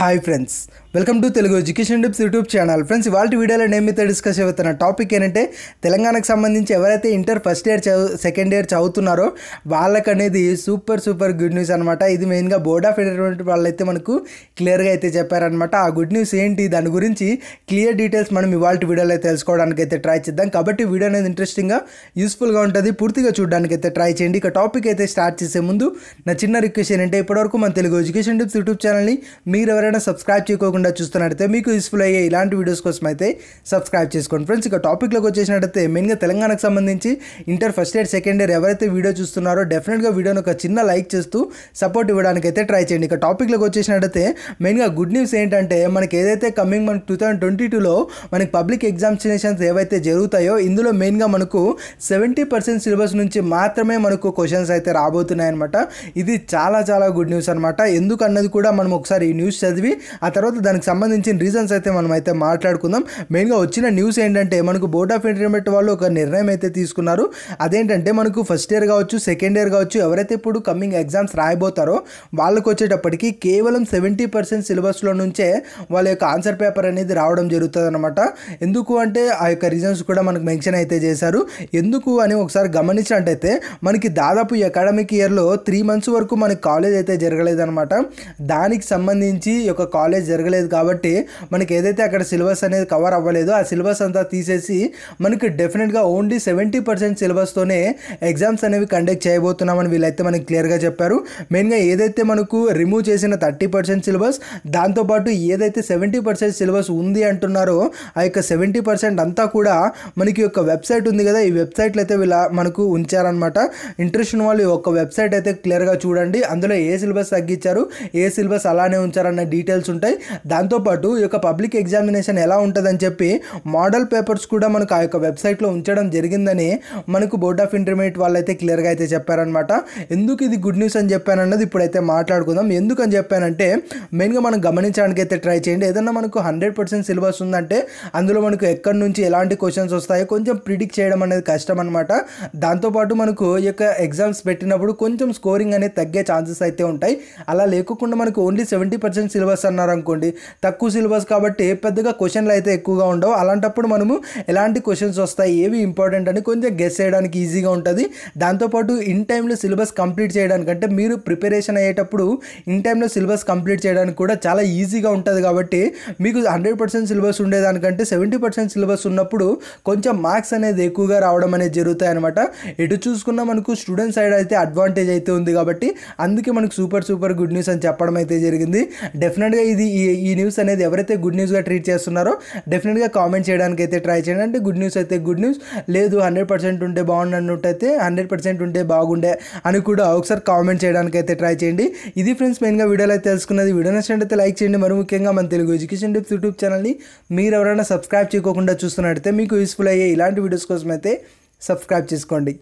hi friends welcome to Telugu education tips YouTube channel friends ఇవాళ వీడియోలో నేను మీతో డిస్కస్ అవుతున్న టాపిక్ ఏంటంటే తెలంగాణకు సంబంధించి ఎవరైతే ఇంటర్ ఫస్ట్ ఇయర్ చదువు సెకండ్ ఇయర్ చదువుతున్నారో వాళ్ళకనేది సూపర్ సూపర్ గుడ్ న్యూస్ అనమాట ఇది మెయిన్గా బోర్డ్ ఆఫ్ ఎడేటువంటి వాళ్ళైతే మనకు క్లియర్గా అయితే చెప్పారనమాట ఆ గుడ్ న్యూస్ ఏంటి దాని గురించి క్లియర్ డీటెయిల్స్ మనం ఇవాళ వీడియోలో తెలుసుకోవడానికి అయితే ట్రై చేద్దాం కాబట్టి వీడియో అనేది ఇంట్రెస్టింగ్గా యూస్ఫుల్గా ఉంటుంది పూర్తిగా చూడడానికి అయితే ట్రై చేయండి ఇక టాపిక్ అయితే స్టార్ట్ చేసే ముందు నా చిన్న రిక్వెస్ట్ ఏంటంటే ఇప్పటివరకు మన తెలుగు ఎడ్యుకేషన్ టిప్స్ యూట్యూబ్ ఛానల్ని మీరు ఎవరైనా ఎవరైనా సబ్స్క్రైబ్ చేయకోకుండా చూస్తున్నట్టయితే మీకు యూస్ఫుల్ అయ్యే ఇలాంటి వీడియోస్ కోసం అయితే సబ్స్క్రైబ్ చేసుకోండి ఫ్రెండ్స్ ఇక టాపిక్లోకి వచ్చేసినట్టయితే మెయిన్గా తెలంగాణకు సంబంధించి inter first year second year ఎవరైతే వీడియో చూస్తున్నారో డెఫినెట్గా వీడియోని ఒక చిన్న లైక్ చేస్తూ సపోర్ట్ ఇవ్వడానికి అయితే ట్రై చేయండి ఇక టాపిక్లోకి వచ్చేసినట్టయితే మెయిన్గా గుడ్ న్యూస్ ఏంటంటే మనకి ఏదైతే కమింగ్ మన టూ థౌసండ్ ట్వంటీ టూలో మనకి పబ్లిక్ ఎగ్జామినేషన్స్ ఏవైతే జరుగుతాయో ఇందులో మెయిన్గా మనకు సెవెంటీ పర్సెంట్ సిలబస్ నుంచి మాత్రమే మనకు క్వశ్చన్స్ అయితే రాబోతున్నాయి అనమాట ఇది చాలా చాలా గుడ్ న్యూస్ అనమాట ఎందుకన్నది కూడా మనం ఒకసారి ఈ న్యూస్ చదివి చదివి ఆ తర్వాత దానికి సంబంధించిన రీజన్స్ అయితే మనం అయితే మాట్లాడుకుందాం మెయిన్గా వచ్చిన న్యూస్ ఏంటంటే మనకు బోర్డ్ ఆఫ్ ఎంటర్టైన్మెంట్ వాళ్ళు ఒక నిర్ణయం అయితే తీసుకున్నారు అదేంటంటే మనకు ఫస్ట్ ఇయర్ కావచ్చు సెకండ్ ఇయర్ కావచ్చు ఎవరైతే ఇప్పుడు కమింగ్ ఎగ్జామ్స్ రాయబోతారో వాళ్ళకు వచ్చేటప్పటికి కేవలం సెవెంటీ పర్సెంట్ సిలబస్లో నుంచే వాళ్ళ యొక్క ఆన్సర్ పేపర్ అనేది రావడం జరుగుతుంది అనమాట ఎందుకు అంటే ఆ యొక్క రీజన్స్ కూడా మనకు మెన్షన్ అయితే చేశారు ఎందుకు అని ఒకసారి గమనించినట్టయితే మనకి దాదాపు అకాడమిక్ ఇయర్లో త్రీ మంత్స్ వరకు మనకి కాలేజ్ అయితే జరగలేదనమాట దానికి సంబంధించి యొక్క కాలేజ్ జరగలేదు కాబట్టి మనకి ఏదైతే అక్కడ సిలబస్ అనేది కవర్ అవ్వలేదో ఆ సిలబస్ అంతా తీసేసి మనకి డెఫినెట్గా ఓన్లీ సెవెంటీ పర్సెంట్ సిలబస్తోనే ఎగ్జామ్స్ అనేవి కండక్ట్ చేయబోతున్నామని వీళ్ళైతే మనకి క్లియర్గా చెప్పారు మెయిన్గా ఏదైతే మనకు రిమూవ్ చేసిన థర్టీ పర్సెంట్ సిలబస్ దాంతోపాటు ఏదైతే సెవెంటీ పర్సెంట్ సిలబస్ ఉంది అంటున్నారో ఆ యొక్క సెవెంటీ పర్సెంట్ అంతా కూడా మనకి యొక్క వెబ్సైట్ ఉంది కదా ఈ వెబ్సైట్లో అయితే వీళ్ళ మనకు ఉంచారనమాట ఇంట్రెస్ట్ ఉన్న వాళ్ళు ఒక వెబ్సైట్ అయితే క్లియర్గా చూడండి అందులో ఏ సిలబస్ తగ్గించారు ఏ సిలబస్ అలానే ఉంచారన్న డీ డీటెయిల్స్ ఉంటాయి దాంతోపాటు ఈ యొక్క పబ్లిక్ ఎగ్జామినేషన్ ఎలా ఉంటుందని చెప్పి మోడల్ పేపర్స్ కూడా మనకు ఆ యొక్క వెబ్సైట్లో ఉంచడం జరిగిందని మనకు బోర్డ్ ఆఫ్ ఇంటర్మీడియట్ వాళ్ళు అయితే క్లియర్గా అయితే చెప్పారనమాట ఎందుకు ఇది గుడ్ న్యూస్ అని చెప్పానన్నది ఇప్పుడైతే మాట్లాడుకుందాం ఎందుకని చెప్పానంటే మెయిన్గా మనం గమనించడానికి అయితే ట్రై చేయండి ఏదన్నా మనకు హండ్రెడ్ పర్సెంట్ సిలబస్ ఉందంటే అందులో మనకు ఎక్కడి నుంచి ఎలాంటి క్వశ్చన్స్ వస్తాయో కొంచెం ప్రిడిక్ట్ చేయడం అనేది కష్టం అనమాట దాంతోపాటు మనకు ఈ యొక్క ఎగ్జామ్స్ పెట్టినప్పుడు కొంచెం స్కోరింగ్ అనేది తగ్గే ఛాన్సెస్ అయితే ఉంటాయి అలా లేకుండా మనకు ఓన్లీ సెవెంటీ పర్సెంట్ సిలబస్ అన్నారు అనుకోండి తక్కువ సిలబస్ కాబట్టి పెద్దగా క్వశ్చన్లు అయితే ఎక్కువగా ఉండవు అలాంటప్పుడు మనము ఎలాంటి క్వశ్చన్స్ వస్తాయి ఏవి ఇంపార్టెంట్ అని కొంచెం గెస్ చేయడానికి ఈజీగా ఉంటుంది దాంతోపాటు ఇన్ టైంలో సిలబస్ కంప్లీట్ చేయడానికంటే మీరు ప్రిపరేషన్ అయ్యేటప్పుడు ఇన్ టైంలో సిలబస్ కంప్లీట్ చేయడానికి కూడా చాలా ఈజీగా ఉంటుంది కాబట్టి మీకు హండ్రెడ్ పర్సెంట్ సిలబస్ ఉండేదానికంటే సెవెంటీ పర్సెంట్ సిలబస్ ఉన్నప్పుడు కొంచెం మార్క్స్ అనేది ఎక్కువగా రావడం అనేది జరుగుతాయి అనమాట ఎటు చూసుకున్నా మనకు స్టూడెంట్ సైడ్ అయితే అడ్వాంటేజ్ అయితే ఉంది కాబట్టి అందుకే మనకు సూపర్ సూపర్ గుడ్ న్యూస్ అని చెప్పడం అయితే జరిగింది డెఫినెట్గా ఇది ఈ న్యూస్ అనేది ఎవరైతే గుడ్ న్యూస్గా ట్రీట్ చేస్తున్నారో డెఫినెట్గా కామెంట్ చేయడానికి అయితే ట్రై చేయండి అంటే గుడ్ న్యూస్ అయితే గుడ్ న్యూస్ లేదు హండ్రెడ్ పర్సెంట్ ఉంటే బాగుండు అన్నట్టయితే హండ్రెడ్ పర్సెంట్ ఉంటే బాగుండే అని కూడా ఒకసారి కామెంట్ చేయడానికి అయితే ట్రై చేయండి ఇది ఫ్రెండ్స్ మెయిన్గా వీడియోలో అయితే తెలుసుకున్నది వీడియో అయితే లైక్ చేయండి మరి ముఖ్యంగా మన తెలుగు ఎడ్యుకేషన్ టిప్స్ యూట్యూబ్ ఛానల్ని మీరు ఎవరైనా సబ్స్క్రైబ్ చేయకుండా చూస్తున్నట్టయితే మీకు యూస్ఫుల్ అయ్యే ఇలాంటి వీడియోస్ కోసం అయితే సబ్స్క్రైబ్ చేసుకోండి